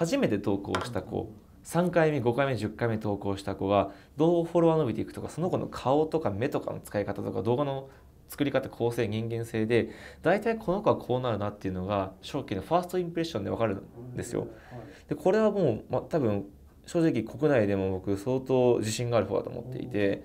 初めて投稿した子3回目5回目10回目投稿した子がどうフォロワー伸びていくとかその子の顔とか目とかの使い方とか動画の作り方構成人間性で大体この子はこうなるなっていうのが正直のファーストインプレッションで分かるんですよ。でこれはもう、ま多分正直国内でも僕相当自信がある方だと思っていて。